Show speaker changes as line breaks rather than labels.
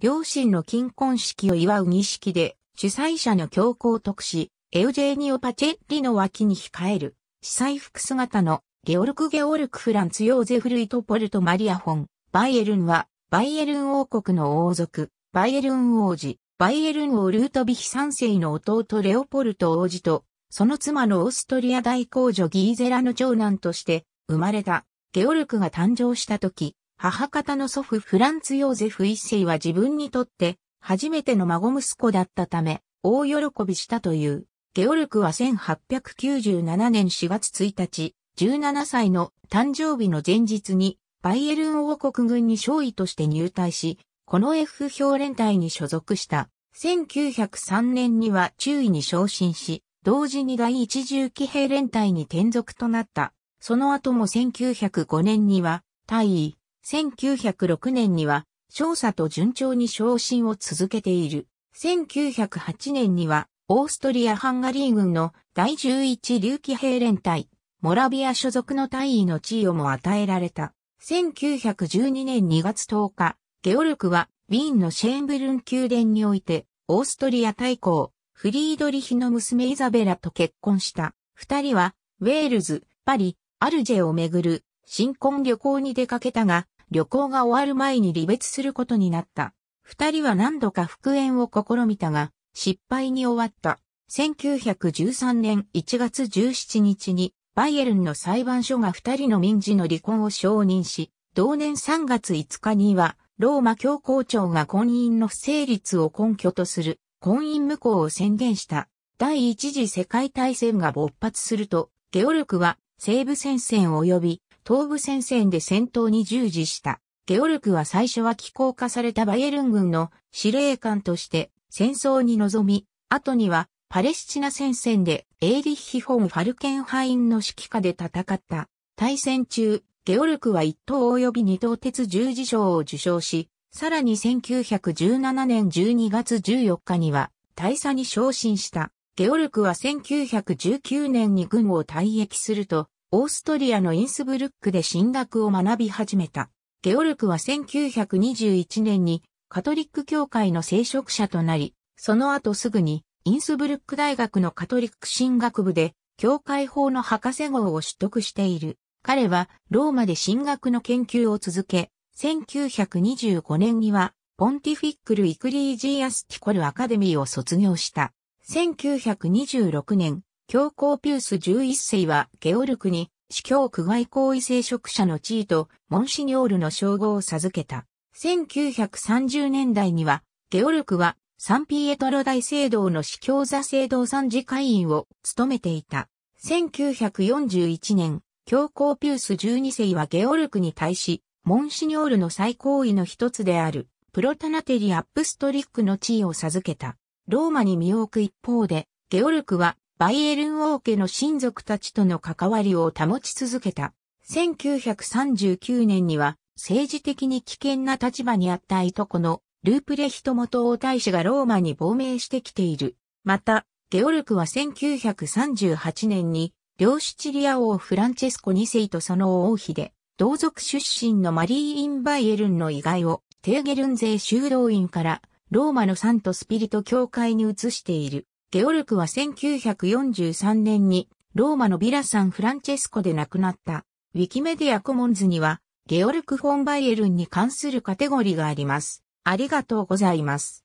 両親の金婚式を祝う儀式で、主催者の教皇特使、エウジェーニオ・パチェッリの脇に控える、司祭服姿のゲオルク・ゲオルク・フランツ・ヨーゼフ・ルイト・ポルト・マリア・フォン、バイエルンは、バイエルン王国の王族、バイエルン王子、バイエルン王ルートヴィヒ三世の弟レオポルト王子と、その妻のオーストリア大公女ギーゼラの長男として、生まれた、ゲオルクが誕生した時、母方の祖父フランツ・ヨーゼフ一世は自分にとって初めての孫息子だったため、大喜びしたという。ゲオルクは1897年4月1日、17歳の誕生日の前日に、バイエルン王国軍に勝利として入隊し、この F 評連隊に所属した。1903年には中尉に昇進し、同時に第一重騎兵連隊に転属となった。その後も1905年には、大尉、1906年には、少佐と順調に昇進を続けている。1908年には、オーストリア・ハンガリー軍の第11竜騎兵連隊、モラビア所属の大尉の地位をも与えられた。1912年2月10日、ゲオルクは、ウィーンのシェーンブルン宮殿において、オーストリア大公、フリードリヒの娘イザベラと結婚した。二人は、ウェールズ、パリ、アルジェをめぐる、新婚旅行に出かけたが、旅行が終わる前に離別することになった。二人は何度か復縁を試みたが、失敗に終わった。1913年1月17日に、バイエルンの裁判所が二人の民事の離婚を承認し、同年3月5日には、ローマ教皇庁が婚姻の不成立を根拠とする、婚姻無効を宣言した。第一次世界大戦が勃発すると、ゲオルクは西部戦線及び東部戦線で戦闘に従事した。ゲオルクは最初は機構化されたバイエルン軍の司令官として戦争に臨み、後にはパレスチナ戦線でエーリッヒ・フォン・ファルケンハインの指揮下で戦った。対戦中、ゲオルクは一等及び二等鉄十字章を受賞し、さらに1917年12月14日には大佐に昇進した。ゲオルクは1919年に軍を退役すると、オーストリアのインスブルックで神学を学び始めた。ゲオルクは1921年にカトリック教会の聖職者となり、その後すぐにインスブルック大学のカトリック神学部で教会法の博士号を取得している。彼はローマで神学の研究を続け、1925年にはポンティフィックル・イクリージーアスティコル・アカデミーを卒業した。1926年、教皇ピュース11世はゲオルクに司教区外行為聖職者の地位とモンシニョールの称号を授けた。1930年代には、ゲオルクはサンピエトロ大聖堂の司教座聖堂参事会員を務めていた。1941年、教皇ピュース12世はゲオルクに対し、モンシニョールの最高位の一つである、プロタナテリ・アップストリックの地位を授けた。ローマに身を置く一方で、ゲオルクはバイエルン王家の親族たちとの関わりを保ち続けた。1939年には政治的に危険な立場にあったいとこのループレヒト元王大使がローマに亡命してきている。また、ゲオルクは1938年に両シチリア王フランチェスコ2世とその王妃で同族出身のマリー・イン・バイエルンの遺骸をテーゲルン税修道院からローマのサントスピリト教会に移している。ゲオルクは1943年にローマのビラ・サン・フランチェスコで亡くなった。ウィキメディアコモンズにはゲオルク・フォン・バイエルンに関するカテゴリーがあります。ありがとうございます。